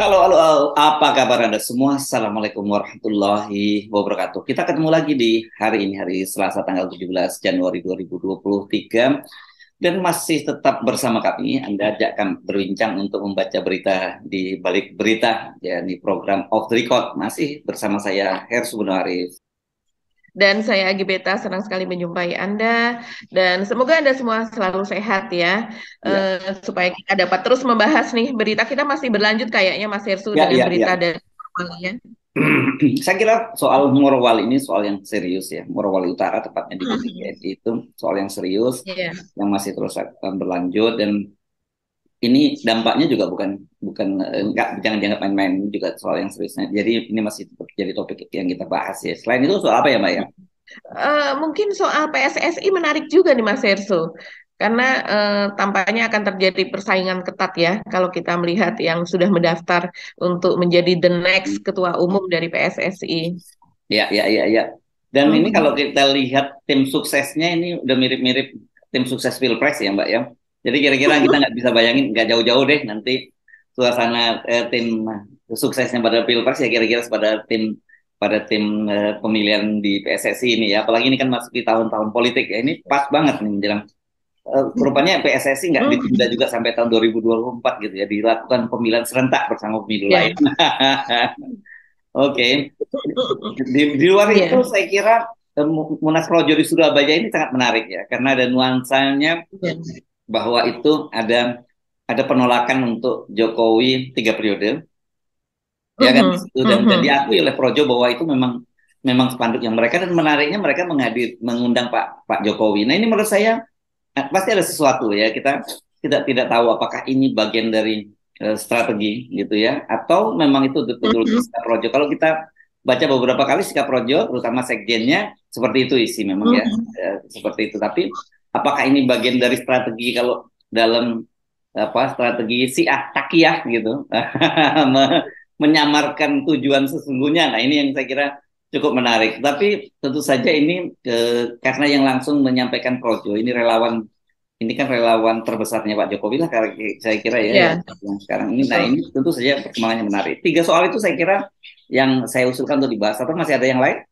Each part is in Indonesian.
Halo, halo, halo, apa kabar Anda semua? Assalamualaikum warahmatullahi wabarakatuh. Kita ketemu lagi di hari ini, hari Selasa tanggal 17 Januari 2023. Dan masih tetap bersama kami, Anda akan berbincang untuk membaca berita di balik berita, yakni program Off The Record. Masih bersama saya, Her Subunarif. Dan saya Agi Beta senang sekali menjumpai Anda dan semoga Anda semua selalu sehat ya. ya. Uh, supaya kita dapat terus membahas nih berita kita masih berlanjut kayaknya Mas Hersu ya, dengan ya, berita ya. dari ya. Saya kira soal Morowali ini soal yang serius ya. Morowali Utara tepatnya di GTI hmm. itu soal yang serius ya. yang masih terus berlanjut dan ini dampaknya juga bukan bukan enggak eh, jangan dianggap main-main juga soal yang seriusnya. Jadi ini masih jadi topik yang kita bahas ya. Selain itu soal apa ya, Mbak ya? Uh, mungkin soal PSSI menarik juga nih Mas Erso. Karena uh, tampaknya akan terjadi persaingan ketat ya kalau kita melihat yang sudah mendaftar untuk menjadi the next hmm. ketua umum dari PSSI. Ya, ya, ya, ya. Dan hmm. ini kalau kita lihat tim suksesnya ini udah mirip-mirip tim sukses Pilpres ya, Mbak ya. Jadi kira-kira kita nggak bisa bayangin, nggak jauh-jauh deh nanti suasana eh, tim suksesnya pada pilpres ya kira-kira pada tim pada tim eh, pemilihan di PSSI ini ya. Apalagi ini kan masuk di tahun-tahun politik ya. Ini pas banget nih menjelang. Eh, rupanya PSSI nggak hmm. ditunda juga sampai tahun 2024 gitu ya. Dilakukan pemilihan serentak bersama pemilu yeah. lain. Oke. Okay. Di, di luar yeah. itu saya kira eh, Munas Projo di Surabaya ini sangat menarik ya karena ada nuansanya yeah bahwa itu ada ada penolakan untuk Jokowi tiga periode. Ya kan mm-hmm. itu dan, mm-hmm. dan diakui oleh Projo bahwa itu memang memang spanduk yang mereka dan menariknya mereka menghadir mengundang Pak Pak Jokowi. Nah, ini menurut saya eh, pasti ada sesuatu ya. Kita tidak tidak tahu apakah ini bagian dari uh, strategi gitu ya atau memang itu betul-betul mm-hmm. sikap Projo. Kalau kita baca beberapa kali sikap Projo terutama sekjennya seperti itu isi memang ya. mm-hmm. ya ya seperti itu tapi apakah ini bagian dari strategi kalau dalam apa strategi si ah, takiyah gitu menyamarkan tujuan sesungguhnya nah ini yang saya kira cukup menarik tapi tentu saja ini ke, eh, karena yang langsung menyampaikan projo ini relawan ini kan relawan terbesarnya Pak Jokowi lah saya kira ya yeah. yang sekarang ini nah ini tentu saja perkembangannya menarik tiga soal itu saya kira yang saya usulkan untuk dibahas atau masih ada yang lain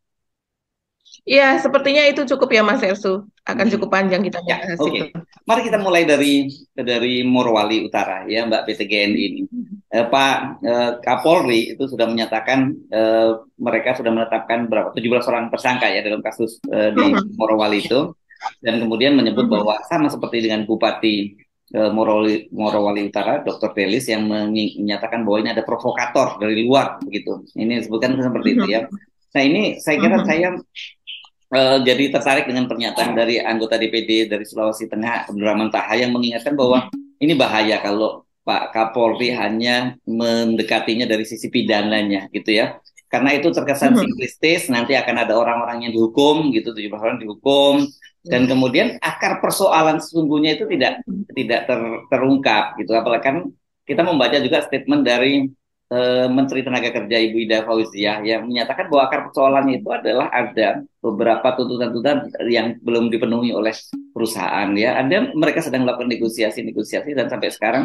Iya, sepertinya itu cukup ya Mas Ersu. Akan hmm. cukup panjang kita ya, Oke, okay. Mari kita mulai dari dari Morowali Utara ya Mbak PTGN ini. Hmm. Eh, Pak eh, Kapolri itu sudah menyatakan eh, mereka sudah menetapkan berapa 17 orang tersangka ya dalam kasus eh, di hmm. Morowali itu dan kemudian menyebut hmm. bahwa sama seperti dengan Bupati eh, Morowali, Morowali Utara Dr. Delis yang menyatakan bahwa ini ada provokator dari luar begitu. Ini disebutkan seperti itu ya. Nah ini saya kira saya uh, jadi tertarik dengan pernyataan dari anggota DPD dari Sulawesi Tengah Abdurrahman Taha yang mengingatkan bahwa ini bahaya kalau Pak Kapolri iya. hanya mendekatinya dari sisi pidananya gitu ya. Karena itu terkesan mm-hmm. simplistis, nanti akan ada orang-orang yang dihukum gitu, 17 orang dihukum dan iya. kemudian akar persoalan sesungguhnya itu tidak mm-hmm. tidak ter, terungkap gitu. Apalagi kan kita membaca juga statement dari Eh, Menteri Tenaga Kerja Ibu Ida Fauziah yang menyatakan bahwa akar persoalannya itu adalah ada beberapa tuntutan-tuntutan yang belum dipenuhi oleh perusahaan ya. Ada mereka sedang melakukan negosiasi-negosiasi dan sampai sekarang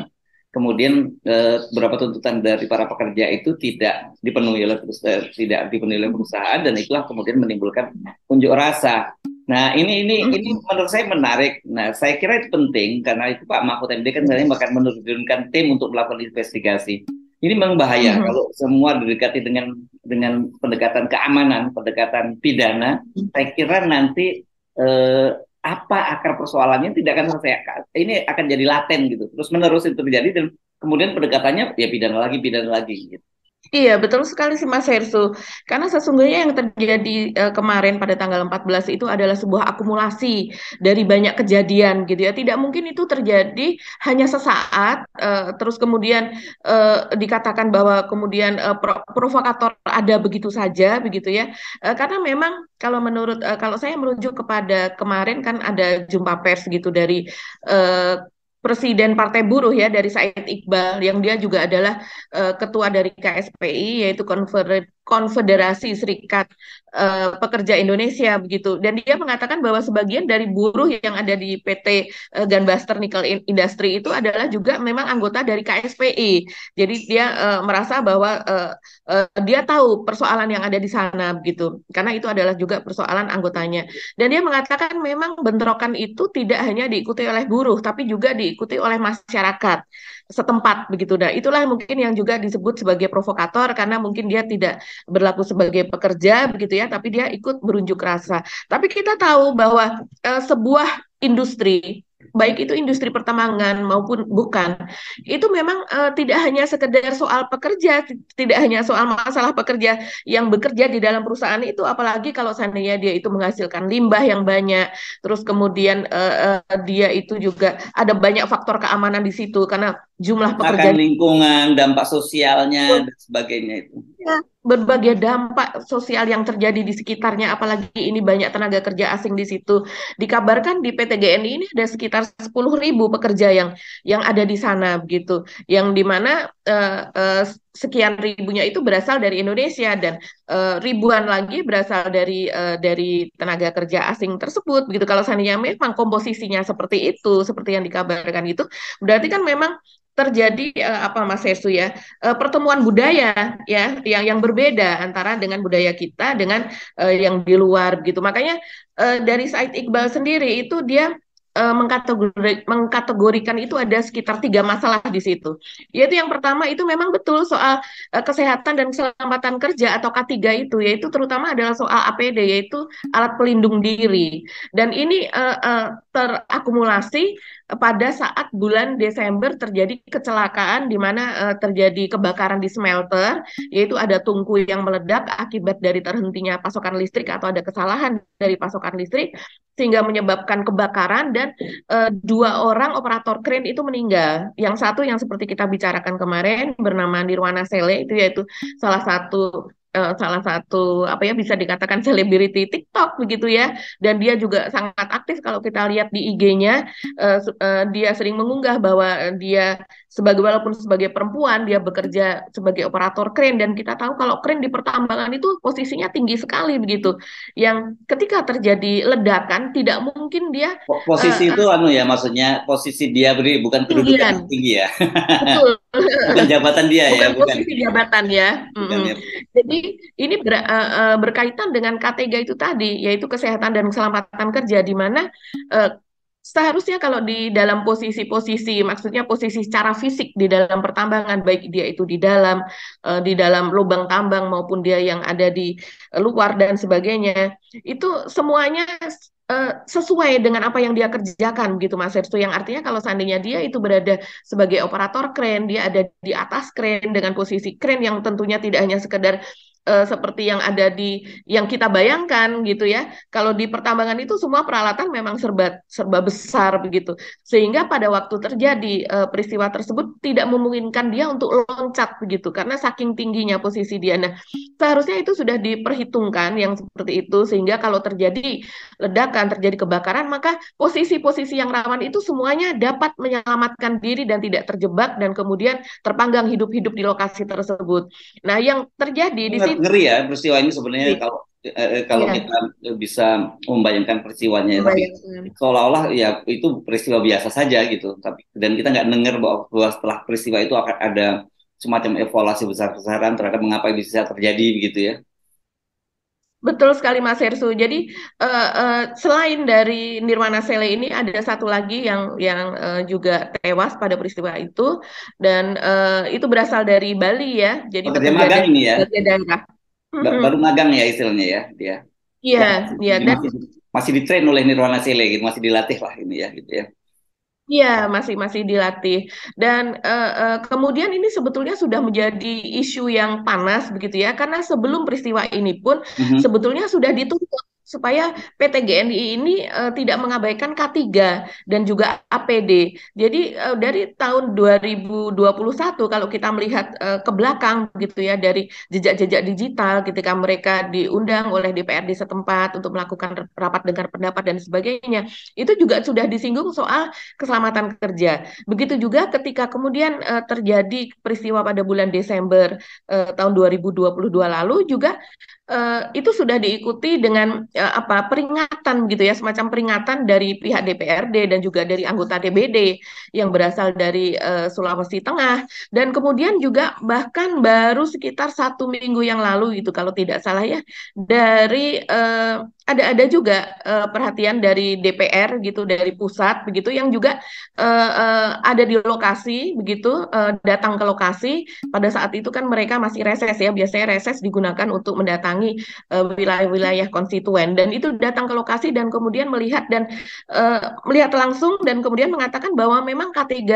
kemudian eh, beberapa tuntutan dari para pekerja itu tidak dipenuhi oleh perusahaan, eh, tidak dipenuhi oleh perusahaan dan itulah kemudian menimbulkan unjuk rasa. Nah, ini ini hmm. ini menurut saya menarik. Nah, saya kira itu penting karena itu Pak Mahfud MD kan sebenarnya bahkan menurunkan tim untuk melakukan investigasi. Ini memang bahaya mm-hmm. kalau semua didekati dengan dengan pendekatan keamanan, pendekatan pidana. Mm-hmm. Saya kira nanti eh, apa akar persoalannya tidak akan selesai. Ini akan jadi laten gitu, terus menerus itu terjadi dan kemudian pendekatannya ya pidana lagi, pidana lagi. Gitu. Iya, betul sekali sih Mas Hersu. Karena sesungguhnya yang terjadi uh, kemarin pada tanggal 14 itu adalah sebuah akumulasi dari banyak kejadian gitu ya. Tidak mungkin itu terjadi hanya sesaat uh, terus kemudian uh, dikatakan bahwa kemudian uh, provokator ada begitu saja begitu ya. Uh, karena memang kalau menurut uh, kalau saya merujuk kepada kemarin kan ada jumpa pers gitu dari uh, Presiden Partai Buruh ya dari Said Iqbal yang dia juga adalah uh, ketua dari KSPI yaitu Konfer Konfederasi Serikat uh, Pekerja Indonesia begitu dan dia mengatakan bahwa sebagian dari buruh yang ada di PT uh, eh, Gunbuster Nickel Industry itu adalah juga memang anggota dari KSPI. Jadi dia uh, merasa bahwa uh, uh, dia tahu persoalan yang ada di sana begitu karena itu adalah juga persoalan anggotanya. Dan dia mengatakan memang bentrokan itu tidak hanya diikuti oleh buruh tapi juga diikuti oleh masyarakat setempat begitu. Nah, itulah mungkin yang juga disebut sebagai provokator karena mungkin dia tidak berlaku sebagai pekerja begitu ya, tapi dia ikut berunjuk rasa. Tapi kita tahu bahwa uh, sebuah industri baik itu industri pertambangan maupun bukan itu memang uh, tidak hanya sekedar soal pekerja tidak hanya soal masalah pekerja yang bekerja di dalam perusahaan itu apalagi kalau seandainya dia itu menghasilkan limbah yang banyak terus kemudian uh, uh, dia itu juga ada banyak faktor keamanan di situ karena jumlah pekerja Makan lingkungan dampak sosialnya dan sebagainya itu Iya, berbagai dampak sosial yang terjadi di sekitarnya, apalagi ini banyak tenaga kerja asing di situ. Dikabarkan di PT GNI ini ada sekitar ribu pekerja yang yang ada di sana begitu, yang dimana uh, eh, uh, eh, sekian ribunya itu berasal dari Indonesia dan uh, ribuan lagi berasal dari uh, dari tenaga kerja asing tersebut begitu. Kalau seandainya memang komposisinya seperti itu, seperti yang dikabarkan itu, berarti kan memang terjadi uh, apa Mas Hestu ya uh, pertemuan budaya ya yang yang berbeda antara dengan budaya kita dengan uh, yang di luar gitu makanya uh, dari Said Iqbal sendiri itu dia uh, mengkategori, mengkategorikan itu ada sekitar tiga masalah di situ yaitu yang pertama itu memang betul soal kesehatan dan keselamatan kerja atau K3 itu yaitu terutama adalah soal APD yaitu alat pelindung diri dan ini uh, uh, terakumulasi pada saat bulan Desember terjadi kecelakaan di mana uh, terjadi kebakaran di smelter, yaitu ada tungku yang meledak akibat dari terhentinya pasokan listrik atau ada kesalahan dari pasokan listrik sehingga menyebabkan kebakaran dan uh, dua orang operator crane itu meninggal. Yang satu yang seperti kita bicarakan kemarin bernama Nirwana Sele itu yaitu salah satu Eh, salah satu apa ya bisa dikatakan selebriti TikTok begitu ya dan dia juga sangat aktif kalau kita lihat di IG-nya uh, eh, uh, eh, dia sering mengunggah bahwa dia sebagai walaupun sebagai perempuan dia bekerja sebagai operator kren dan kita tahu kalau kren di pertambangan itu posisinya tinggi sekali begitu yang ketika terjadi ledakan tidak mungkin dia posisi uh, itu anu ya maksudnya posisi dia beri bukan kedudukan tinggi ya betul bukan jabatan dia ya, bukan ya bukan posisi jabatan ya mm -hmm. ya. jadi ini ber, uh, berkaitan dengan K3 itu tadi, yaitu kesehatan dan keselamatan kerja, di mana uh, seharusnya kalau di dalam posisi-posisi maksudnya posisi secara fisik di dalam pertambangan baik dia itu di dalam uh, di dalam lubang tambang maupun dia yang ada di luar dan sebagainya itu semuanya sesuai dengan apa yang dia kerjakan gitu Mas Hersu yang artinya kalau seandainya dia itu berada sebagai operator kren dia ada di atas kren dengan posisi kren yang tentunya tidak hanya sekedar uh, seperti yang ada di yang kita bayangkan gitu ya. Kalau di pertambangan itu semua peralatan memang serba serba besar begitu. Sehingga pada waktu terjadi uh, peristiwa tersebut tidak memungkinkan dia untuk loncat begitu karena saking tingginya posisi dia. Nah, seharusnya itu sudah diperhitungkan yang seperti itu sehingga kalau terjadi ledakan, terjadi kebakaran maka posisi-posisi yang rawan itu semuanya dapat menyelamatkan diri dan tidak terjebak dan kemudian terpanggang hidup-hidup di lokasi tersebut. Nah, yang terjadi di iya, sini ngeri ya peristiwa ini sebenarnya iya. kalau eh, eh kalau ya. kita bisa membayangkan peristiwanya Membayang. tapi seolah-olah ya itu peristiwa biasa saja gitu tapi dan kita nggak dengar bahwa setelah peristiwa itu akan ada semacam evaluasi besar-besaran terhadap mengapa bisa terjadi gitu ya Betul sekali Mas Hersu. Jadi uh, uh, selain dari Nirwana Sele ini ada satu lagi yang yang uh, juga tewas pada peristiwa itu dan uh, itu berasal dari Bali ya. Jadi oh, magang ini ya. Daerah. Baru magang ya istilahnya ya dia. Iya, iya. Masih, masih ditrain oleh Nirwana Sele gitu, masih dilatih lah ini ya gitu ya. Iya, masih masih dilatih. Dan uh, uh, kemudian ini sebetulnya sudah menjadi isu yang panas begitu ya, karena sebelum peristiwa ini pun mm-hmm. sebetulnya sudah dituntut supaya PT GNI ini uh, tidak mengabaikan K3 dan juga APD. Jadi uh, dari tahun 2021 kalau kita melihat uh, ke belakang gitu ya dari jejak-jejak digital ketika mereka diundang oleh DPRD setempat untuk melakukan rapat dengar pendapat dan sebagainya, itu juga sudah disinggung soal keselamatan kerja. Begitu juga ketika kemudian uh, terjadi peristiwa pada bulan Desember uh, tahun 2022 lalu juga Eh, itu sudah diikuti dengan uh, apa peringatan gitu ya semacam peringatan dari pihak DPRD dan juga dari anggota DBD yang berasal dari uh, Sulawesi Tengah dan kemudian juga bahkan baru sekitar satu minggu yang lalu itu kalau tidak salah ya dari uh, ada ada juga uh, perhatian dari DPR gitu dari pusat begitu yang juga uh, uh, ada di lokasi begitu uh, datang ke lokasi pada saat itu kan mereka masih reses ya biasanya reses digunakan untuk mendatang mendatangi eh, wilayah-wilayah uh, konstituen dan itu datang ke lokasi dan kemudian melihat dan uh, melihat langsung dan kemudian mengatakan bahwa memang K3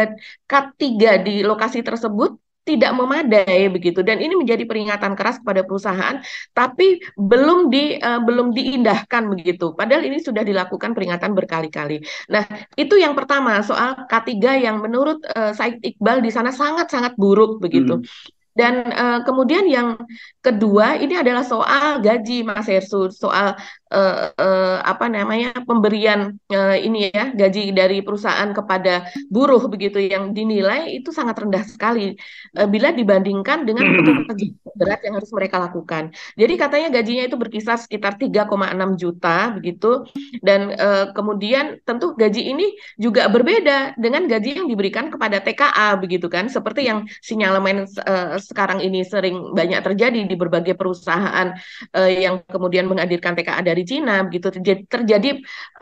K3 di lokasi tersebut tidak memadai begitu dan ini menjadi peringatan keras kepada perusahaan tapi belum di uh, belum diindahkan begitu padahal ini sudah dilakukan peringatan berkali-kali. Nah, itu yang pertama soal K3 yang menurut uh, Said Iqbal di sana sangat-sangat buruk begitu. Hmm. Dan uh, kemudian yang kedua ini adalah soal gaji Mas Hersu, soal uh, uh, apa namanya pemberian uh, ini ya gaji dari perusahaan kepada buruh begitu yang dinilai itu sangat rendah sekali uh, bila dibandingkan dengan hmm. pekerja berat yang harus mereka lakukan. Jadi katanya gajinya itu berkisar sekitar 3,6 juta begitu dan uh, kemudian tentu gaji ini juga berbeda dengan gaji yang diberikan kepada TKA begitu kan seperti yang sinyalemen uh, sekarang ini sering banyak terjadi di berbagai perusahaan uh, yang kemudian menghadirkan TKA dari Cina gitu terjadi, terjadi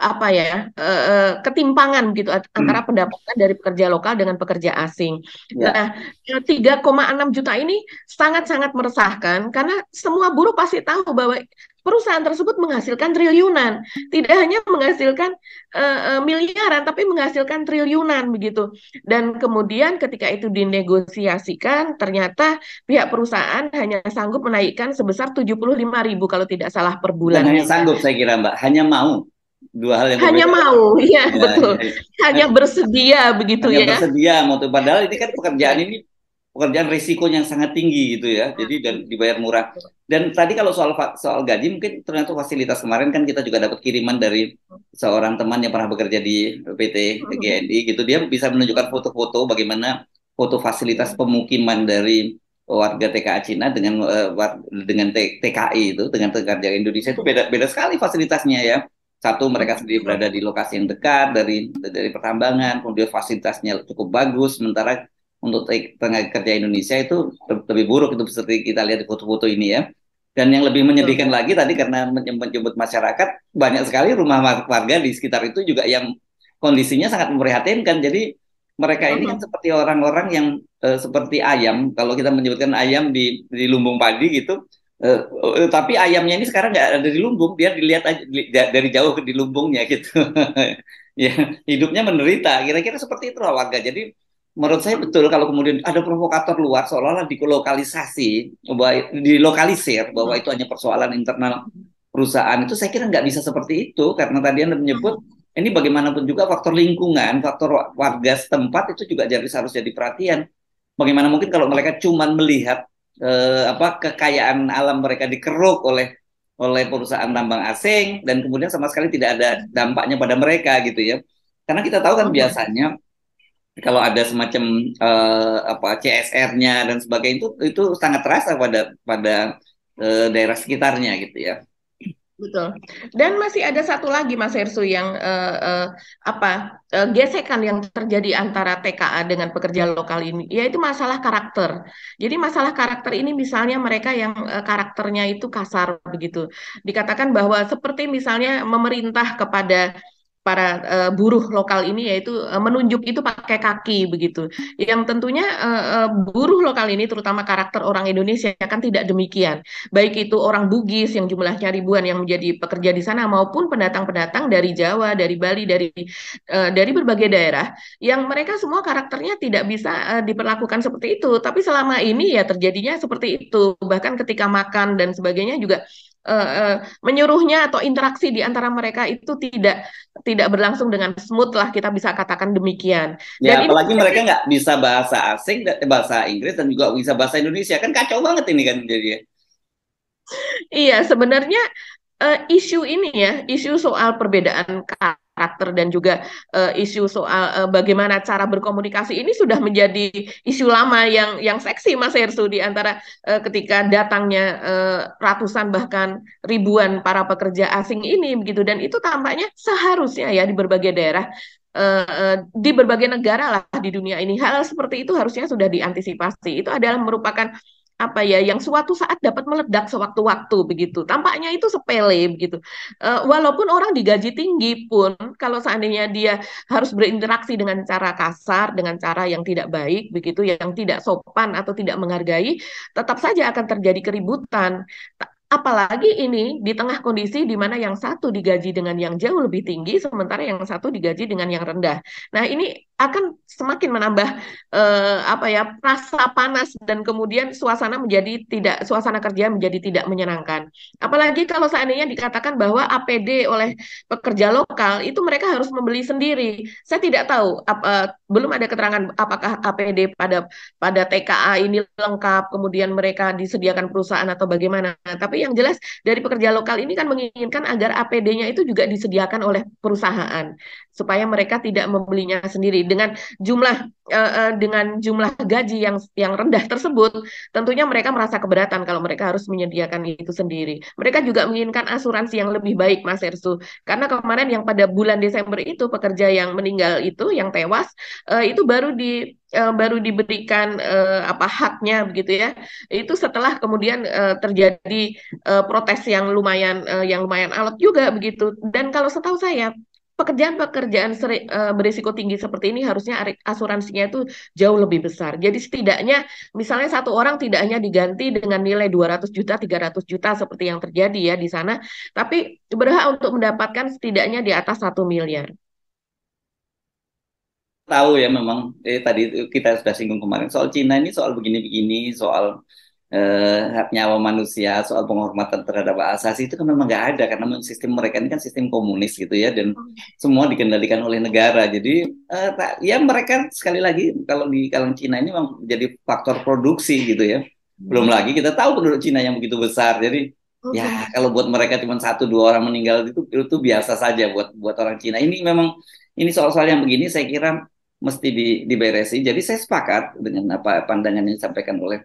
apa ya uh, ketimpangan gitu antara pendapatan dari pekerja lokal dengan pekerja asing. Ya. Nah, 3,6 juta ini sangat-sangat meresahkan karena semua buruh pasti tahu bahwa perusahaan tersebut menghasilkan triliunan, tidak hanya menghasilkan uh, miliaran, tapi menghasilkan triliunan begitu. Dan kemudian ketika itu dinegosiasikan, ternyata pihak perusahaan hanya sanggup menaikkan sebesar tujuh 75 ribu kalau tidak salah per bulan. Dan hanya sanggup saya kira Mbak, hanya mau dua hal yang hanya berbeda. mau ya, ya betul ya, ya. hanya bersedia begitu hanya ya bersedia mau padahal ini kan pekerjaan ini pekerjaan risiko yang sangat tinggi gitu ya. Hmm. Jadi dan dibayar murah. Dan tadi kalau soal soal gaji mungkin ternyata fasilitas kemarin kan kita juga dapat kiriman dari seorang teman yang pernah bekerja di PT GNI hmm. gitu. Dia bisa menunjukkan foto-foto bagaimana foto fasilitas hmm. pemukiman dari warga TKA Cina dengan e, dengan TKI itu dengan pekerja Indonesia itu beda beda sekali fasilitasnya ya. Satu mereka sendiri berada di lokasi yang dekat dari dari pertambangan, kemudian fasilitasnya cukup bagus, sementara untuk tenaga kerja Indonesia itu lebih buruk itu seperti kita lihat di foto-foto ini ya. Dan yang lebih menyedihkan lagi tadi karena menjemput masyarakat banyak sekali rumah warga di sekitar itu juga yang kondisinya sangat memprihatinkan. Jadi mereka ini kan seperti orang-orang yang uh, seperti ayam. Kalau kita menyebutkan ayam di di lumbung padi gitu, uh, uh, tapi ayamnya ini sekarang nggak ada di lumbung, biar dilihat aja, dari jauh di lumbungnya gitu. ya hidupnya menderita. Kira-kira seperti itu warga. Jadi menurut saya betul kalau kemudian ada provokator luar seolah-olah dilokalisasi, dilokalisir bahwa hmm. itu hanya persoalan internal perusahaan itu saya kira nggak bisa seperti itu karena tadi anda menyebut ini bagaimanapun juga faktor lingkungan, faktor warga setempat itu juga jadi harus jadi perhatian. Bagaimana mungkin kalau mereka cuma melihat eh, apa kekayaan alam mereka dikeruk oleh oleh perusahaan tambang asing dan kemudian sama sekali tidak ada dampaknya pada mereka gitu ya. Karena kita tahu kan hmm. biasanya kalau ada semacam uh, apa CSR-nya dan sebagainya itu itu sangat terasa pada pada uh, daerah sekitarnya gitu ya. Betul. Dan masih ada satu lagi Mas Hersu yang uh, uh, apa uh, gesekan yang terjadi antara TKA dengan pekerja lokal ini, yaitu masalah karakter. Jadi masalah karakter ini misalnya mereka yang uh, karakternya itu kasar begitu. Dikatakan bahwa seperti misalnya memerintah kepada para uh, buruh lokal ini yaitu uh, menunjuk itu pakai kaki begitu. Yang tentunya uh, buruh lokal ini terutama karakter orang Indonesia akan tidak demikian. Baik itu orang Bugis yang jumlahnya ribuan yang menjadi pekerja di sana maupun pendatang-pendatang dari Jawa, dari Bali, dari uh, dari berbagai daerah yang mereka semua karakternya tidak bisa uh, diperlakukan seperti itu. Tapi selama ini ya terjadinya seperti itu. Bahkan ketika makan dan sebagainya juga uh, menyuruhnya atau interaksi di antara mereka itu tidak tidak berlangsung dengan smooth lah kita bisa katakan demikian. Ya, dan apalagi ini, mereka nggak bisa bahasa asing, bahasa Inggris dan juga bisa bahasa Indonesia kan kacau banget ini kan jadinya. Iya, sebenarnya uh, isu ini ya, isu soal perbedaan kata karakter dan juga uh, isu soal uh, bagaimana cara berkomunikasi ini sudah menjadi isu lama yang yang seksi Mas Hersu di antara uh, ketika datangnya uh, ratusan bahkan ribuan para pekerja asing ini begitu dan itu tampaknya seharusnya ya di berbagai daerah uh, di berbagai negara lah di dunia ini hal seperti itu harusnya sudah diantisipasi itu adalah merupakan apa ya yang suatu saat dapat meledak sewaktu-waktu begitu. Tampaknya itu sepele begitu. Uh, walaupun orang digaji tinggi pun kalau seandainya dia harus berinteraksi dengan cara kasar, dengan cara yang tidak baik begitu, yang tidak sopan atau tidak menghargai, tetap saja akan terjadi keributan. Apalagi ini di tengah kondisi di mana yang satu digaji dengan yang jauh lebih tinggi, sementara yang satu digaji dengan yang rendah. Nah, ini akan semakin menambah uh, apa ya rasa panas dan kemudian suasana menjadi tidak suasana kerja menjadi tidak menyenangkan. Apalagi kalau seandainya dikatakan bahwa APD oleh pekerja lokal itu mereka harus membeli sendiri. Saya tidak tahu ap, uh, belum ada keterangan apakah APD pada pada TKA ini lengkap kemudian mereka disediakan perusahaan atau bagaimana. Tapi yang jelas dari pekerja lokal ini kan menginginkan agar APD-nya itu juga disediakan oleh perusahaan supaya mereka tidak membelinya sendiri dengan jumlah uh, dengan jumlah gaji yang yang rendah tersebut tentunya mereka merasa keberatan kalau mereka harus menyediakan itu sendiri mereka juga menginginkan asuransi yang lebih baik Mas Ersu karena kemarin yang pada bulan Desember itu pekerja yang meninggal itu yang tewas uh, itu baru di uh, baru diberikan uh, apa haknya begitu ya itu setelah kemudian uh, terjadi uh, protes yang lumayan uh, yang lumayan alot juga begitu dan kalau setahu saya pekerjaan-pekerjaan eh, berisiko tinggi seperti ini harusnya asuransinya itu jauh lebih besar. Jadi setidaknya misalnya satu orang tidak hanya diganti dengan nilai 200 juta, 300 juta seperti yang terjadi ya di sana, tapi berhak untuk mendapatkan setidaknya di atas satu miliar. Tahu ya memang eh, tadi kita sudah singgung kemarin soal Cina ini soal begini-begini, soal eh, hak nyawa manusia, soal penghormatan terhadap hak asasi itu kan memang nggak ada karena sistem mereka ini kan sistem komunis gitu ya dan hmm. semua dikendalikan oleh negara. Jadi eh, ya mereka sekali lagi kalau di kalangan Cina ini memang jadi faktor produksi gitu ya. Hmm. Belum lagi kita tahu penduduk Cina yang begitu besar. Jadi ya hmm. kalau buat mereka cuma satu dua orang meninggal itu itu biasa saja buat buat orang Cina. Ini memang ini soal-soal yang begini saya kira mesti di, diberesi. Jadi saya sepakat dengan apa pandangan yang disampaikan oleh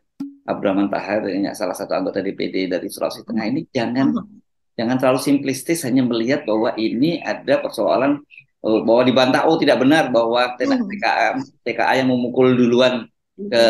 Abdurrahman Tahar salah satu anggota DPD dari Sulawesi Tengah ini jangan hmm. jangan terlalu simplistis hanya melihat bahwa ini ada persoalan eh, bahwa dibantah oh tidak benar bahwa TKA hmm. TKA yang memukul duluan ke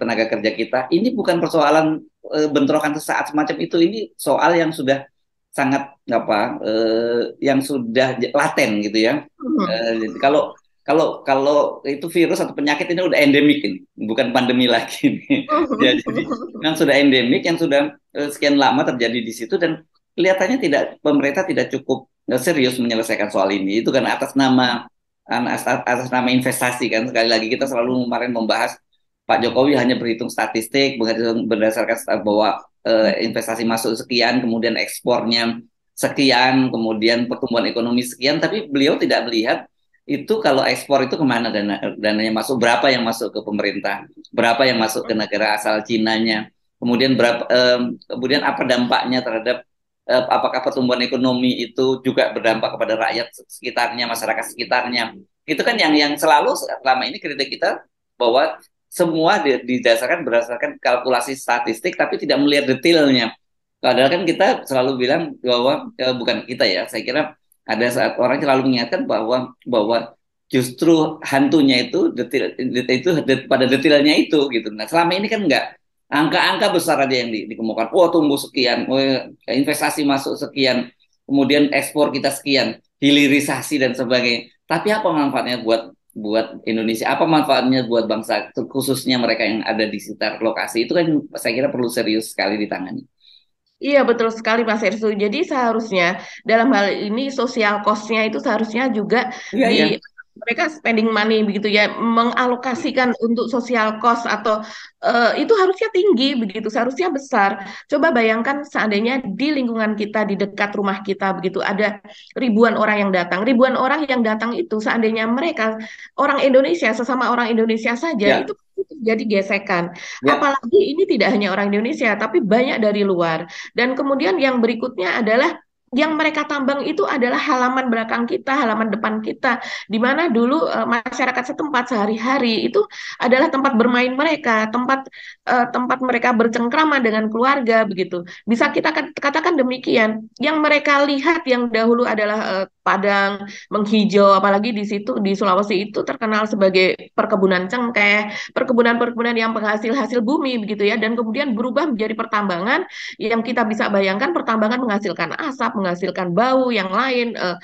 tenaga kerja kita ini bukan persoalan eh, bentrokan sesaat semacam itu ini soal yang sudah sangat apa eh, yang sudah laten gitu ya hmm. kalau kalau kalau itu virus atau penyakit ini udah endemik ini, bukan pandemi lagi ya, jadi yang sudah endemik yang sudah eh, sekian lama terjadi di situ dan kelihatannya tidak pemerintah tidak cukup eh, serius menyelesaikan soal ini. Itu kan atas nama atas, nama investasi kan sekali lagi kita selalu kemarin membahas Pak Jokowi hanya berhitung statistik berdasarkan bahwa eh, investasi masuk sekian kemudian ekspornya sekian kemudian pertumbuhan ekonomi sekian tapi beliau tidak melihat itu kalau ekspor itu kemana dana dananya masuk berapa yang masuk ke pemerintah berapa yang masuk ke negara asal Cinanya kemudian berapa um, kemudian apa dampaknya terhadap eh, apakah pertumbuhan ekonomi itu juga berdampak kepada rakyat sekitarnya masyarakat sekitarnya itu kan yang yang selalu selama ini kritik kita bahwa semua didasarkan berdasarkan kalkulasi statistik tapi tidak melihat detailnya padahal kan kita selalu bilang bahwa eh, bukan kita ya saya kira ada saat orang selalu mengingatkan bahwa bahwa justru hantunya itu detil, detil itu det, pada detailnya itu gitu. Nah selama ini kan enggak angka-angka besar aja yang di, dikemukakan. Oh tumbuh sekian, oh, ya, investasi masuk sekian, kemudian ekspor kita sekian, hilirisasi dan sebagainya. Tapi apa manfaatnya buat buat Indonesia? Apa manfaatnya buat bangsa khususnya mereka yang ada di sekitar lokasi itu kan saya kira perlu serius sekali ditangani. Iya betul sekali Mas Ersu. Jadi seharusnya dalam hal ini sosial costnya itu seharusnya juga ya, di ya. mereka spending money begitu ya mengalokasikan untuk sosial cost atau uh, itu harusnya tinggi begitu seharusnya besar. Coba bayangkan seandainya di lingkungan kita di dekat rumah kita begitu ada ribuan orang yang datang. Ribuan orang yang datang itu seandainya mereka orang Indonesia sesama orang Indonesia saja ya. itu terjadi gesekan. Ya. Apalagi ini tidak hanya orang Indonesia, tapi banyak dari luar. Dan kemudian yang berikutnya adalah yang mereka tambang itu adalah halaman belakang kita, halaman depan kita, di mana dulu e, masyarakat setempat sehari-hari itu adalah tempat bermain mereka, tempat e, tempat mereka bercengkrama dengan keluarga begitu. Bisa kita katakan demikian. Yang mereka lihat yang dahulu adalah e, padang menghijau, apalagi di situ di Sulawesi itu terkenal sebagai perkebunan cengkeh, perkebunan-perkebunan yang penghasil hasil bumi begitu ya, dan kemudian berubah menjadi pertambangan yang kita bisa bayangkan pertambangan menghasilkan asap menghasilkan bau yang lain uh,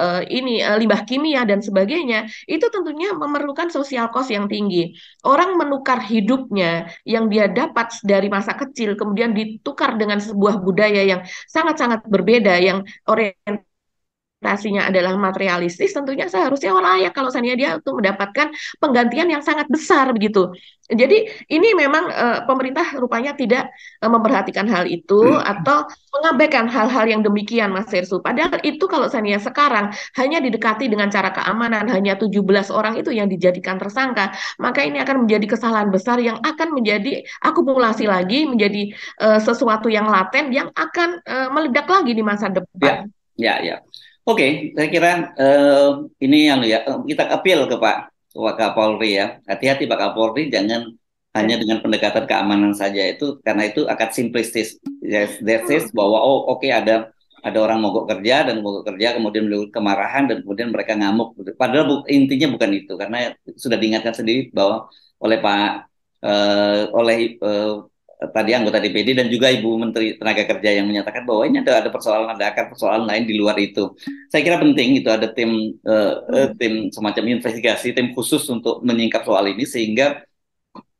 uh, ini uh, limbah kimia dan sebagainya itu tentunya memerlukan sosial cost yang tinggi. Orang menukar hidupnya yang dia dapat dari masa kecil kemudian ditukar dengan sebuah budaya yang sangat-sangat berbeda yang orientasi ekspektasinya adalah materialistis, tentunya seharusnya orang layak kalau seandainya dia untuk mendapatkan penggantian yang sangat besar begitu. Jadi ini memang e, pemerintah rupanya tidak e, memperhatikan hal itu hmm. atau mengabaikan hal-hal yang demikian Mas Sersu. Padahal itu kalau seandainya sekarang hanya didekati dengan cara keamanan, hanya 17 orang itu yang dijadikan tersangka, maka ini akan menjadi kesalahan besar yang akan menjadi akumulasi lagi menjadi e, sesuatu yang laten yang akan e, meledak lagi di masa depan. Ya, ya. ya. Oke, okay, saya kira uh, ini yang ya kita appeal ke Pak ke Pak Kapolri ya. Hati-hati Pak Kapolri jangan hanya dengan pendekatan keamanan saja itu karena itu akan simplistis. Yes, that is bahwa oh oke okay, ada ada orang mogok kerja dan mogok kerja kemudian menimbulkan kemarahan dan kemudian mereka ngamuk. Padahal bu, intinya bukan itu karena sudah diingatkan sendiri bahwa oleh Pak uh, oleh uh, Eh, tadi anggota DPD dan juga Ibu Menteri Tenaga Kerja yang menyatakan bahwa ini ada ada persoalan ada akar persoalan lain di luar itu. Saya kira penting itu ada tim uh, tim semacam investigasi, tim khusus untuk menyingkap soal ini sehingga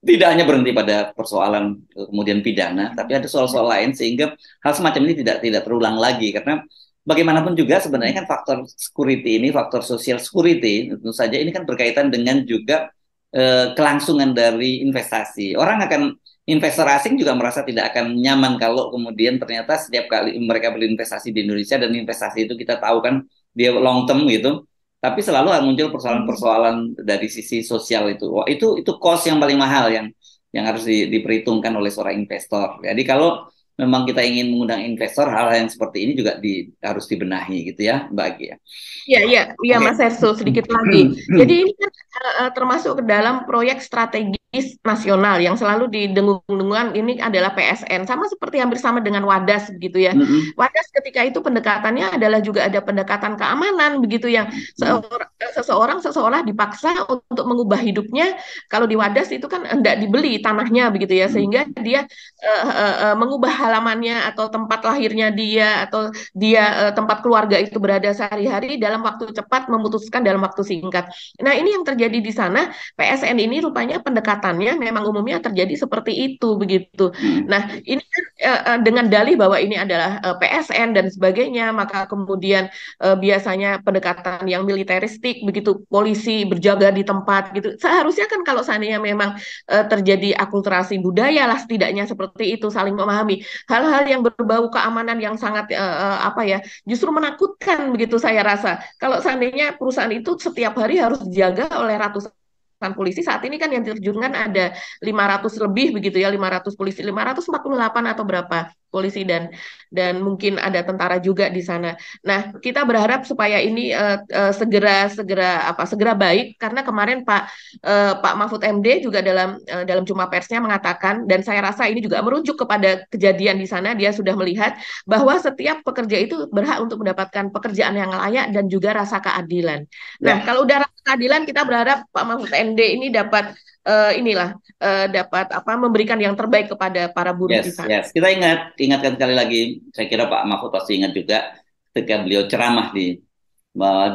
tidak hanya berhenti pada persoalan kemudian pidana, tapi ada soal-soal lain sehingga hal semacam ini tidak tidak terulang lagi karena bagaimanapun juga sebenarnya kan faktor security ini, faktor social security tentu saja ini kan berkaitan dengan juga eh, kelangsungan dari investasi. Orang akan investor asing juga merasa tidak akan nyaman kalau kemudian ternyata setiap kali mereka beli investasi di Indonesia dan investasi itu kita tahu kan dia long term gitu tapi selalu muncul persoalan-persoalan dari sisi sosial itu Wah, itu itu cost yang paling mahal yang yang harus di, diperhitungkan oleh seorang investor jadi kalau memang kita ingin mengundang investor hal-hal yang seperti ini juga di, harus dibenahi gitu ya Mbak Agi ya. Iya iya iya Mas Erso sedikit lagi. Hmm, hmm. Jadi ini kan uh, termasuk ke dalam proyek strategi bisnis nasional yang selalu didengung-dengungan ini adalah PSN sama seperti hampir sama dengan Wadas begitu ya. Mm-hmm. Wadas ketika itu pendekatannya adalah juga ada pendekatan keamanan begitu yang seorang, seseorang seseolah dipaksa untuk mengubah hidupnya kalau di Wadas itu kan tidak dibeli tanahnya begitu ya sehingga dia uh, uh, uh, mengubah halamannya atau tempat lahirnya dia atau dia uh, tempat keluarga itu berada sehari-hari dalam waktu cepat memutuskan dalam waktu singkat. Nah, ini yang terjadi di sana PSN ini rupanya pendekatan kelihatannya memang umumnya terjadi seperti itu begitu. Hmm. Nah, ini uh, dengan dalih bahwa ini adalah uh, eh, PSN dan sebagainya, maka kemudian uh, biasanya pendekatan yang militeristik begitu polisi berjaga di tempat gitu. Seharusnya kan kalau seandainya memang uh, terjadi akulturasi budaya lah setidaknya seperti itu saling memahami hal-hal yang berbau keamanan yang sangat uh, apa ya justru menakutkan begitu saya rasa. Kalau seandainya perusahaan itu setiap hari harus dijaga oleh ratusan pemeriksaan polisi saat ini kan yang diterjunkan ada 500 lebih begitu ya, 500 polisi, 548 atau berapa polisi dan dan mungkin ada tentara juga di sana. Nah, kita berharap supaya ini uh, uh, segera segera apa segera baik karena kemarin Pak uh, Pak Mahfud MD juga dalam uh, dalam cuma persnya mengatakan dan saya rasa ini juga merujuk kepada kejadian di sana dia sudah melihat bahwa setiap pekerja itu berhak untuk mendapatkan pekerjaan yang layak dan juga rasa keadilan. Nah, nah. kalau udah rasa keadilan kita berharap Pak Mahfud MD ini dapat uh, inilah uh, dapat apa memberikan yang terbaik kepada para buruh yes, di Yes. Kita ingat ingatkan sekali lagi, saya kira Pak Mahfud pasti ingat juga ketika beliau ceramah di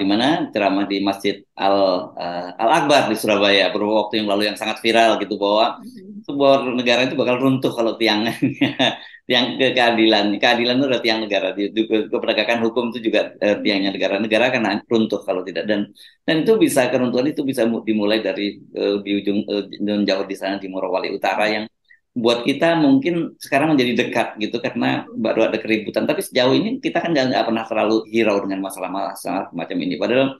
di mana ceramah di Masjid Al uh, Al Akbar di Surabaya beberapa waktu yang lalu yang sangat viral gitu bahwa mm-hmm. sebuah negara itu bakal runtuh kalau tiangnya tiang ke keadilan keadilan itu adalah tiang negara di, di, di hukum itu juga eh, tiangnya negara negara akan runtuh kalau tidak dan dan itu bisa keruntuhan itu bisa dimulai dari uh, di ujung uh, eh, jauh di sana di Morowali Utara yang buat kita mungkin sekarang menjadi dekat gitu karena baru ada keributan tapi sejauh ini kita kan nggak pernah terlalu hirau dengan masalah-masalah semacam ini padahal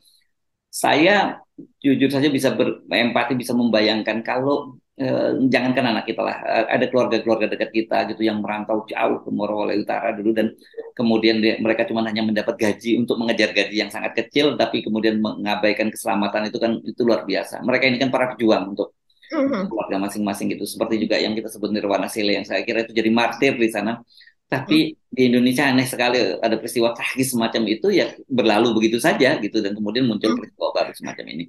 saya jujur saja bisa berempati bisa membayangkan kalau eh, jangankan anak kita lah eh, ada keluarga-keluarga dekat kita gitu yang merantau jauh ke Morowali Utara dulu dan kemudian mereka cuma hanya mendapat gaji untuk mengejar gaji yang sangat kecil tapi kemudian mengabaikan keselamatan itu kan itu luar biasa mereka ini kan para pejuang untuk hmm keluarga masing-masing gitu. Seperti juga yang kita sebut Nirwana Sile yang saya kira itu jadi martir di sana. Tapi mm-hmm. di Indonesia aneh sekali ada peristiwa tragis semacam itu ya berlalu begitu saja gitu dan kemudian muncul mm-hmm. peristiwa baru semacam ini.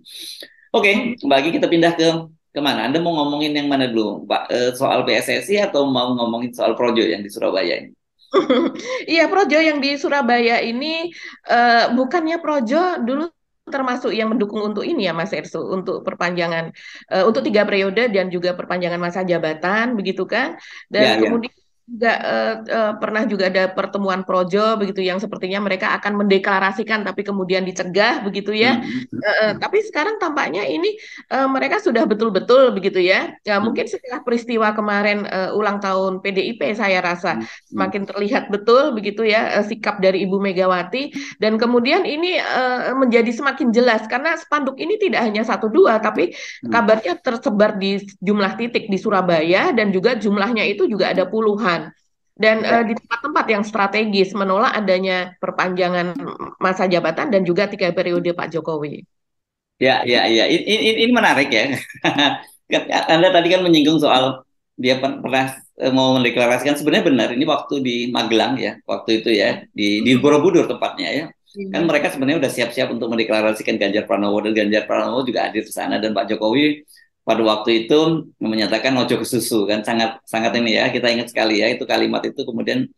Oke, okay, bagi kita pindah ke kemana? Anda mau ngomongin yang mana dulu, Pak? Eh, soal PSSI atau mau ngomongin soal Projo yang di Surabaya ini? Iya, Projo yang di Surabaya ini uh, bukannya Projo dulu termasuk yang mendukung untuk ini ya Mas Ersu untuk perpanjangan uh, untuk tiga periode dan juga perpanjangan masa jabatan begitu kan dan ya, ya. kemudian juga uh, uh, pernah juga ada pertemuan projo begitu yang sepertinya mereka akan mendeklarasikan tapi kemudian dicegah begitu ya. Hmm. Uh, tapi sekarang tampaknya ini uh, mereka sudah betul-betul begitu ya. Ya hmm. mungkin setelah peristiwa kemarin uh, ulang tahun PDIP saya rasa hmm. semakin terlihat betul begitu ya uh, sikap dari Ibu Megawati dan kemudian ini uh, menjadi semakin jelas karena spanduk ini tidak hanya satu dua tapi hmm. kabarnya tersebar di jumlah titik di Surabaya dan juga jumlahnya itu juga ada puluhan dan uh, di tempat-tempat yang strategis menolak adanya perpanjangan masa jabatan dan juga tiga periode Pak Jokowi. Ya, ya, ya. Ini, ini menarik ya. Anda tadi kan menyinggung soal dia pernah eh, mau mendeklarasikan sebenarnya benar ini waktu di Magelang ya waktu itu ya di di hmm. Borobudur tempatnya ya iya. kan mereka sebenarnya sudah siap-siap untuk mendeklarasikan Ganjar Pranowo dan Ganjar Pranowo juga hadir di sana dan Pak Jokowi pada waktu itu menyatakan ojo ke susu kan sangat sangat ini ya kita ingat sekali ya itu kalimat itu kemudian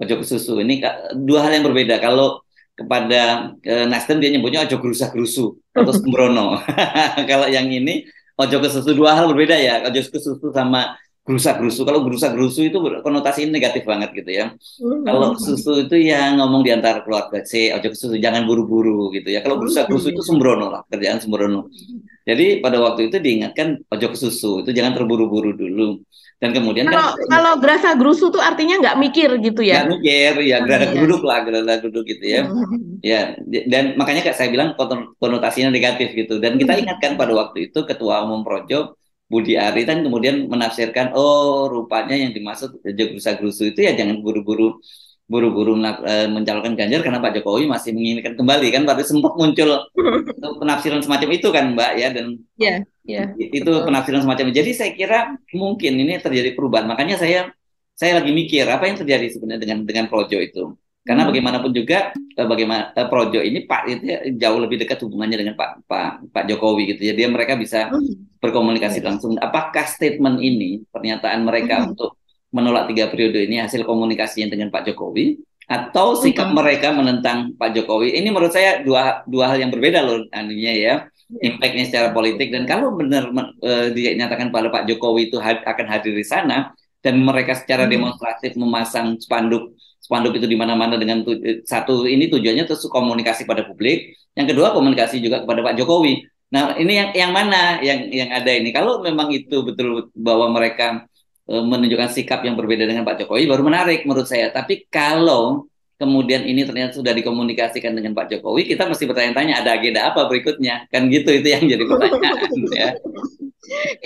ojo ke susu ini dua hal yang berbeda kalau kepada ke Nasdem dia nyebutnya ojo gerusa gerusu atau sembrono kalau yang ini ojo ke susu dua hal berbeda ya ojo ke susu sama gerusa gerusu kalau gerusa gerusu itu konotasi negatif banget gitu ya hmm. kalau susu itu yang ngomong di antara keluarga C ojo ke susu jangan buru-buru gitu ya kalau gerusa gerusu itu hmm. sembrono lah kerjaan sembrono hmm. Jadi pada waktu itu diingatkan ojo ke susu itu jangan terburu-buru dulu. Dan kemudian kan kalau kan, kalau gerasa gerusu tuh artinya nggak mikir gitu ya? Nggak mikir ya oh, gerasa geruduk iya. lah gerasa geruduk gitu ya. Hmm. ya dan makanya kayak saya bilang konotasinya negatif gitu. Dan kita hmm. ingatkan pada waktu itu ketua umum Projo Budi Aritan kemudian menafsirkan oh rupanya yang dimaksud eh, gerasa grusu itu ya jangan buru-buru buru-buru eh, mencalonkan Ganjar karena Pak Jokowi masih menginginkan kembali kan berarti sempat muncul penafsiran semacam itu kan Mbak ya dan yeah, yeah, itu penafsiran semacam itu. jadi saya kira mungkin ini terjadi perubahan makanya saya saya lagi mikir apa yang terjadi sebenarnya dengan dengan Projo itu karena hmm. bagaimanapun juga eh, bagaimana eh, Projo ini Pak itu ya, jauh lebih dekat hubungannya dengan Pak Pak Pak Jokowi gitu jadi ya. mereka bisa hmm. berkomunikasi iya. langsung apakah statement ini pernyataan mereka hmm. untuk menolak tiga periode ini hasil komunikasinya dengan Pak Jokowi atau sikap hmm. mereka menentang Pak Jokowi. Ini menurut saya dua dua hal yang berbeda loh anunya ya. Iya. Impactnya secara politik dan kalau benar uh, dinyatakan pada Pak Jokowi itu had, akan hadir di sana dan mereka secara hmm. demonstratif memasang spanduk spanduk itu di mana-mana dengan tuj- e, satu ini tujuannya terus komunikasi pada publik, yang kedua komunikasi juga kepada Pak Jokowi. Nah, ini yang yang mana yang yang ada ini? Kalau memang itu betul bahwa mereka E, menunjukkan sikap yang berbeda dengan Pak Jokowi baru menarik menurut saya. Tapi kalau kemudian ini ternyata sudah dikomunikasikan dengan Pak Jokowi, kita mesti bertanya-tanya ada agenda apa berikutnya, kan gitu itu yang jadi pertanyaan ya.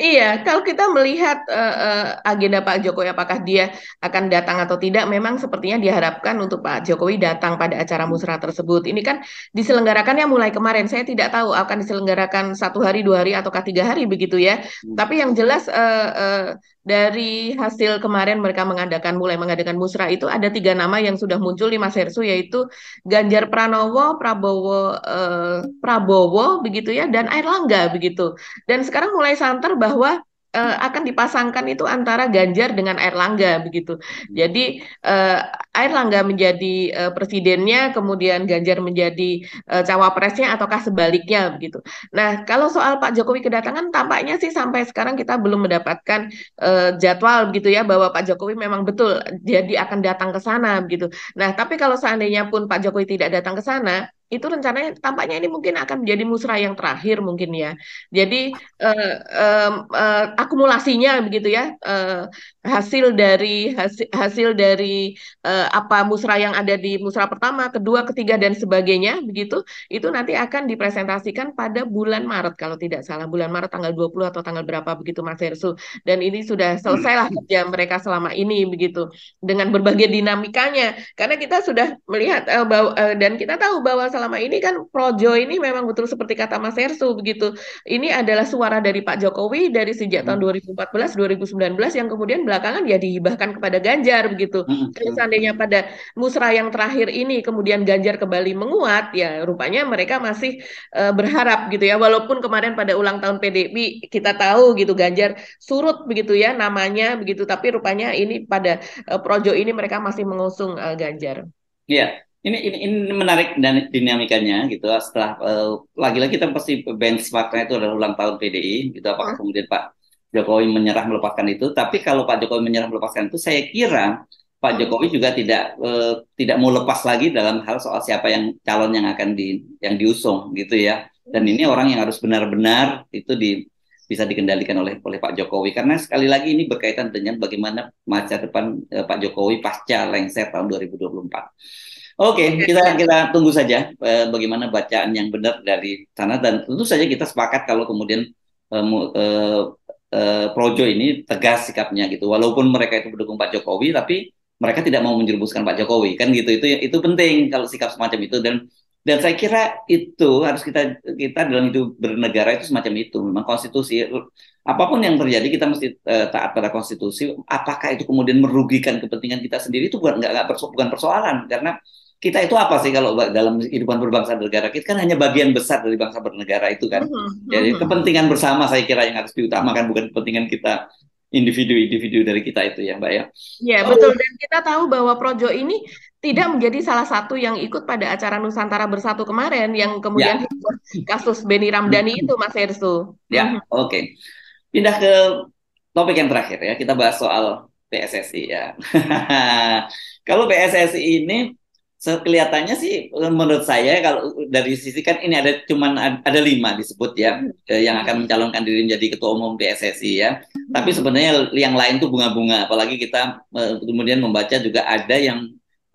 Iya, kalau kita melihat uh, uh, agenda Pak Jokowi apakah dia akan datang atau tidak, memang sepertinya diharapkan untuk Pak Jokowi datang pada acara musrah tersebut. Ini kan diselenggarakannya mulai kemarin. Saya tidak tahu akan diselenggarakan satu hari, dua hari, ataukah tiga hari begitu ya. Hmm. Tapi yang jelas uh, uh, dari hasil kemarin mereka mengadakan mulai mengadakan musrah itu ada tiga nama yang sudah muncul di Mas Hersu yaitu Ganjar Pranowo, Prabowo, uh, Prabowo begitu ya, dan Air Langga begitu. Dan sekarang mulai pengantar bahwa uh, akan dipasangkan itu antara Ganjar dengan Erlangga begitu. Jadi uh, eh, Erlangga menjadi uh, presidennya, kemudian Ganjar menjadi uh, cawapresnya ataukah sebaliknya begitu. Nah kalau soal Pak Jokowi kedatangan, tampaknya sih sampai sekarang kita belum mendapatkan uh, jadwal gitu ya bahwa Pak Jokowi memang betul jadi akan datang ke sana begitu. Nah tapi kalau seandainya pun Pak Jokowi tidak datang ke sana, itu rencananya tampaknya ini mungkin akan menjadi musrah yang terakhir mungkin ya. Jadi eh, eh, akumulasinya begitu ya eh, hasil dari hasil, hasil dari eh, apa musrah yang ada di musrah pertama, kedua, ketiga dan sebagainya begitu itu nanti akan dipresentasikan pada bulan Maret kalau tidak salah bulan Maret tanggal 20 atau tanggal berapa begitu Mas Hersu. Dan ini sudah selesailah hmm. kerja mereka selama ini begitu dengan berbagai dinamikanya karena kita sudah melihat eh, bahwa, eh, dan kita tahu bahwa selama ini kan projo ini memang betul seperti kata Mas Ersu begitu. Ini adalah suara dari Pak Jokowi dari sejak tahun 2014 hmm. 2019 yang kemudian belakangan ya dihibahkan kepada Ganjar begitu. Hmm, Kalau seandainya pada Musra yang terakhir ini kemudian Ganjar kembali menguat ya rupanya mereka masih uh, berharap gitu ya walaupun kemarin pada ulang tahun PDIP kita tahu gitu Ganjar surut begitu ya namanya begitu tapi rupanya ini pada uh, projo ini mereka masih mengusung uh, Ganjar. Iya, ini, ini ini menarik dan dinamikanya gitu setelah lagi eh, lagi-lagi kita pasti benchmarknya itu adalah ulang tahun PDI gitu apakah hmm. kemudian Pak Jokowi menyerah melepaskan itu tapi kalau Pak Jokowi menyerah melepaskan itu saya kira Pak Jokowi juga tidak uh, tidak mau lepas lagi dalam hal soal siapa yang calon yang akan di yang diusung gitu ya dan ini orang yang harus benar-benar itu di bisa dikendalikan oleh oleh Pak Jokowi karena sekali lagi ini berkaitan dengan bagaimana masa depan eh, Pak Jokowi pasca lengser tahun 2024. Oke, okay, kita kita tunggu saja eh, bagaimana bacaan yang benar dari sana dan tentu saja kita sepakat kalau kemudian eh, eh, eh, Projo ini tegas sikapnya gitu. Walaupun mereka itu mendukung Pak Jokowi, tapi mereka tidak mau menjerumuskan Pak Jokowi kan gitu. Itu itu penting kalau sikap semacam itu dan dan saya kira itu harus kita kita dalam hidup bernegara itu semacam itu memang konstitusi apapun yang terjadi kita mesti eh, taat pada konstitusi apakah itu kemudian merugikan kepentingan kita sendiri itu bukan nggak perso bukan persoalan karena kita itu apa sih kalau dalam kehidupan berbangsa dan negara kita kan hanya bagian besar dari bangsa bernegara itu kan. Mm-hmm, mm-hmm. Jadi kepentingan bersama saya kira yang harus diutamakan bukan kepentingan kita individu-individu dari kita itu ya Mbak ya. Ya oh. betul dan kita tahu bahwa Projo ini tidak menjadi salah satu yang ikut pada acara Nusantara Bersatu kemarin yang kemudian ya. kasus Beni Ramdhani itu Mas Hersu. Ya mm-hmm. oke okay. pindah ke topik yang terakhir ya kita bahas soal PSSI ya. kalau PSSI ini So, kelihatannya sih menurut saya kalau dari sisi kan ini ada cuman ada lima disebut ya hmm. eh, yang akan mencalonkan diri menjadi ketua umum PSSI ya. Hmm. Tapi sebenarnya yang lain tuh bunga-bunga. Apalagi kita eh, kemudian membaca juga ada yang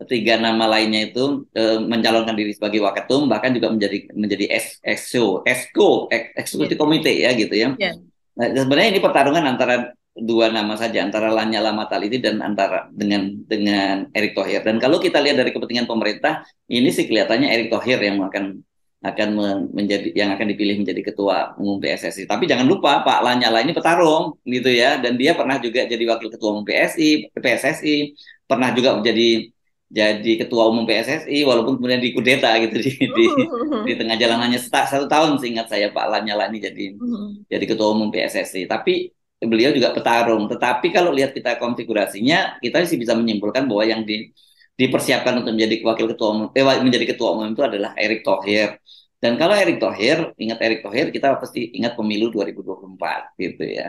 tiga nama lainnya itu eh, mencalonkan diri sebagai waketum bahkan juga menjadi menjadi exo exco eksekutif komite iya. ya gitu ya. Iya. Nah, sebenarnya ini pertarungan antara dua nama saja antara Lanyala Mataliti dan antara dengan dengan Erick Thohir. Dan kalau kita lihat dari kepentingan pemerintah, ini sih kelihatannya Erick Thohir yang akan akan menjadi yang akan dipilih menjadi ketua umum PSSI. Tapi jangan lupa Pak Lanyala ini petarung gitu ya dan dia pernah juga jadi wakil ketua umum PSI, PSSI, pernah juga menjadi jadi ketua umum PSSI walaupun kemudian dikudeta gitu di di, di tengah jalanannya satu tahun seingat saya Pak Lanyala ini jadi hmm. jadi ketua umum PSSI. Tapi beliau juga petarung. Tetapi kalau lihat kita konfigurasinya, kita sih bisa menyimpulkan bahwa yang di, dipersiapkan untuk menjadi wakil ketua umum, eh, menjadi ketua umum itu adalah Erick Thohir. Dan kalau Erick Thohir, ingat Erick Thohir, kita pasti ingat pemilu 2024 gitu ya.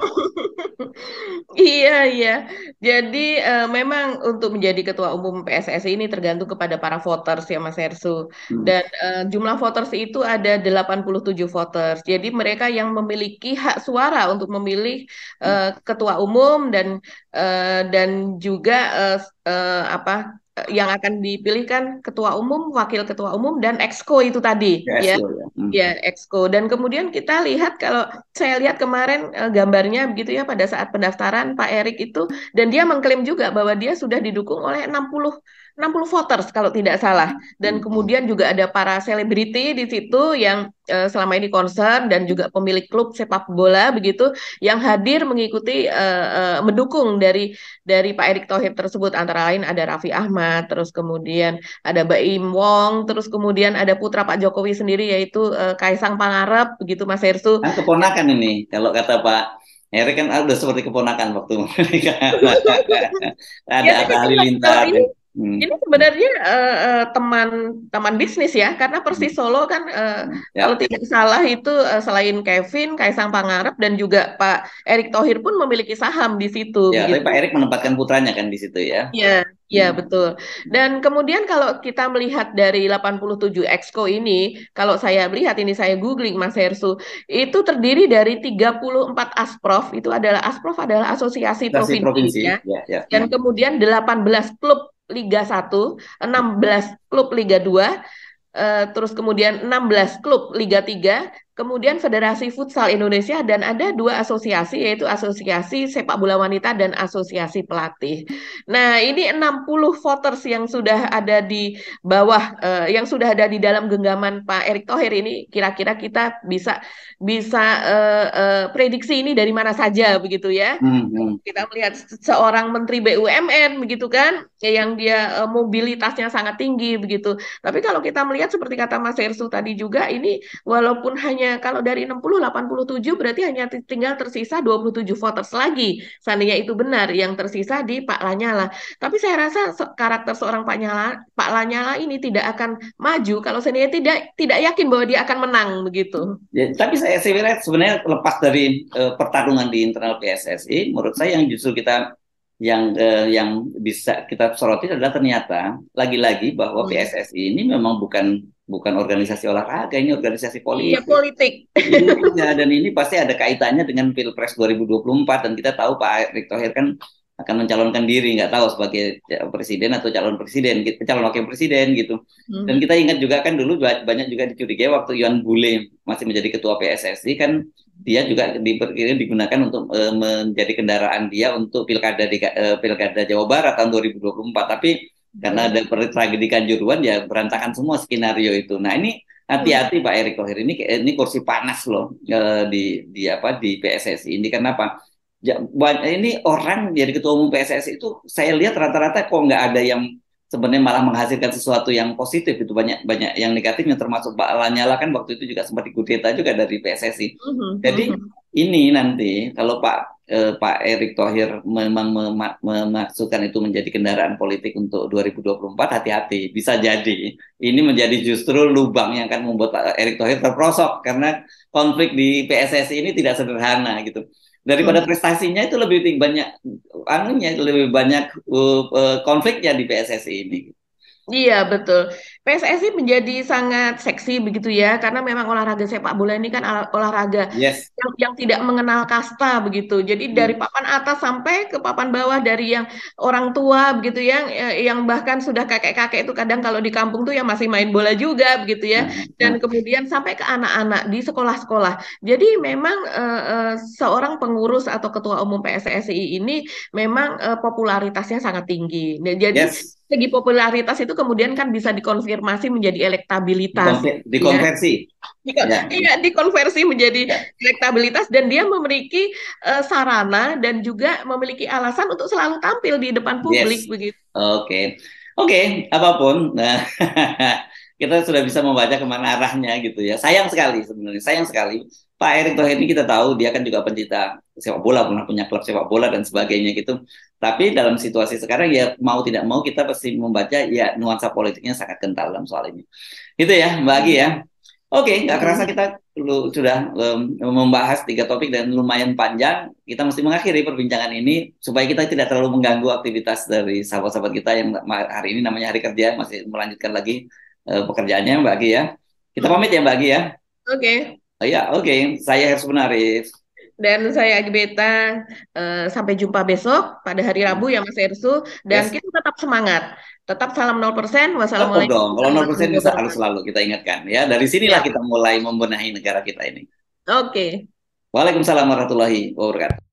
iya, iya. Jadi e, memang untuk menjadi ketua umum PSSI ini tergantung kepada para voters ya Mas Ersu. Hmm. Dan e, jumlah voters itu ada 87 voters. Jadi mereka yang memiliki hak suara untuk memilih e, ketua umum dan e, dan juga e, e, apa yang akan dipilihkan ketua umum, wakil ketua umum dan exco itu tadi ya. Ya, exco, ya. Hmm. ya exco. Dan kemudian kita lihat kalau saya lihat kemarin eh, gambarnya begitu ya pada saat pendaftaran Pak Erik itu dan dia mengklaim juga bahwa dia sudah didukung oleh 60 60 voters kalau tidak salah dan hmm. kemudian juga ada para selebriti di situ yang uh, selama ini concern dan juga pemilik klub sepak bola begitu yang hadir mengikuti uh, uh, mendukung dari dari Pak Erick Thohir tersebut antara lain ada Raffi Ahmad terus kemudian ada Baim Wong terus kemudian ada putra Pak Jokowi sendiri yaitu uh, Kaisang Pangarep begitu Mas Hersu. Nah, keponakan ini kalau kata Pak Erick kan ah, udah seperti keponakan waktu ada ya, ada halilintar. Hmm. Ini sebenarnya uh, teman teman bisnis ya, karena Persis hmm. Solo kan uh, ya. kalau tidak salah itu uh, selain Kevin, Kaisang Pangarep dan juga Pak Erick Thohir pun memiliki saham di situ. Ya, gitu. tapi Pak Erick menempatkan putranya kan di situ ya. Iya, iya hmm. betul. Dan kemudian kalau kita melihat dari 87 Exco ini, kalau saya melihat ini saya googling Mas Hersu, itu terdiri dari 34 asprof, itu adalah asprof adalah asosiasi, asosiasi provinsi, provinsi. Ya. Ya, ya. Dan hmm. kemudian 18 klub Liga 1, 16 klub Liga 2, uh, eh, terus kemudian 16 klub Liga 3 Kemudian Federasi Futsal Indonesia dan ada dua asosiasi yaitu Asosiasi Sepak Bola Wanita dan Asosiasi Pelatih. Nah, ini 60 voters yang sudah ada di bawah uh, yang sudah ada di dalam genggaman Pak Erick Thohir ini kira-kira kita bisa bisa uh, uh, prediksi ini dari mana saja begitu ya. hmm, hmm. Kita melihat seorang menteri BUMN begitu kan yang dia uh, mobilitasnya sangat tinggi begitu. Tapi kalau kita melihat seperti kata Mas Ersu tadi juga ini walaupun hanya hanya kalau dari 60 87 berarti hanya tinggal tersisa 27 voters lagi. Seandainya itu benar yang tersisa di Pak Lanyala. Tapi saya rasa karakter seorang Pak Nyala Pak Lanyala ini tidak akan maju kalau seandainya tidak tidak yakin bahwa dia akan menang begitu. Ya, tapi saya sebenarnya sebenarnya lepas dari uh, pertarungan di internal PSSI menurut saya yang justru kita yang eh, yang bisa kita soroti adalah ternyata lagi-lagi bahwa hmm. PSSI ini memang bukan bukan organisasi olahraga ini organisasi politik. Iya politik. Iya dan ini pasti ada kaitannya dengan Pilpres 2024 dan kita tahu Pak Erick Thohir kan akan mencalonkan diri nggak tahu sebagai presiden atau calon presiden gitu, calon wakil presiden gitu. Hmm. Dan kita ingat juga kan dulu banyak juga dicurigai waktu Yuan Bule masih menjadi ketua PSSI kan dia juga diperkirakan digunakan untuk e, menjadi kendaraan dia untuk pilkada di, e, eh, pilkada Jawa Barat tahun 2024 tapi karena ada tragedi kanjuruan ya berantakan semua skenario itu. Nah ini hati-hati iya. Pak Erick Thohir ini ini kursi panas loh eh, di di apa di PSSI ini kenapa? Ya, ini orang jadi ketua umum PSSI itu saya lihat rata-rata kok nggak ada yang sebenarnya malah menghasilkan sesuatu yang positif itu banyak banyak yang negatifnya termasuk Pak Lanyala kan waktu itu juga sempat dikudeta juga dari PSSI. Mm-hmm, jadi mm-hmm. ini nanti kalau Pak eh, Pak Erick Thohir memang mema memaksudkan itu menjadi kendaraan politik untuk 2024, hati-hati. Bisa jadi ini menjadi justru lubang yang akan membuat Pak Erick Thohir terprosok karena konflik di PSSI ini tidak sederhana gitu. Daripada hmm. prestasinya itu lebih banyak anunya lebih banyak uh, uh, konfliknya di PSSI ini. Iya, betul. PSSI menjadi sangat seksi begitu ya, karena memang olahraga sepak bola ini kan olahraga yes. yang, yang tidak mengenal kasta begitu. Jadi hmm. dari papan atas sampai ke papan bawah, dari yang orang tua begitu yang e, yang bahkan sudah kakek-kakek itu kadang kalau di kampung tuh yang masih main bola juga begitu ya, hmm. dan kemudian sampai ke anak-anak di sekolah-sekolah. Jadi memang uh, seorang pengurus atau ketua umum PSSI ini memang uh, popularitasnya sangat tinggi. Nah, jadi yes. segi popularitas itu kemudian kan bisa dikonfirmasi dikonfirmasi menjadi elektabilitas. Dikonversi. Iya. Ya. Iya, ya, dikonversi menjadi ya. elektabilitas dan dia memiliki uh, sarana dan juga memiliki alasan untuk selalu tampil di depan publik yes. begitu. Oke. Okay. Oke, okay, apapun. Nah, kita sudah bisa membaca kemana arahnya gitu ya. Sayang sekali sebenarnya, sayang sekali. Pak Erick Thohir ini kita tahu dia kan juga pencinta sepak bola, pernah punya klub sepak bola dan sebagainya gitu. Tapi dalam situasi sekarang ya mau tidak mau kita pasti membaca ya nuansa politiknya sangat kental dalam soal ini. Gitu ya Mbak Agi ya. Oke, okay, nggak kerasa kita lu, sudah um, membahas tiga topik dan lumayan panjang. Kita mesti mengakhiri perbincangan ini supaya kita tidak terlalu mengganggu aktivitas dari sahabat-sahabat kita yang hari ini namanya hari kerja masih melanjutkan lagi uh, pekerjaannya Mbak Aki ya. Kita pamit ya Mbak Aki ya. Oke. Okay. Oh, iya, oke. Okay. Saya Hersu menarik. Dan saya Agbeta. Uh, eh, sampai jumpa besok pada hari Rabu ya Mas Hersu. Dan yes. kita tetap semangat. Tetap salam 0%. Wassalamualaikum. Oh, Kalau 0% persen harus selalu kita ingatkan ya. Dari sinilah ya. kita mulai membenahi negara kita ini. Oke. Okay. Waalaikumsalam warahmatullahi wabarakatuh.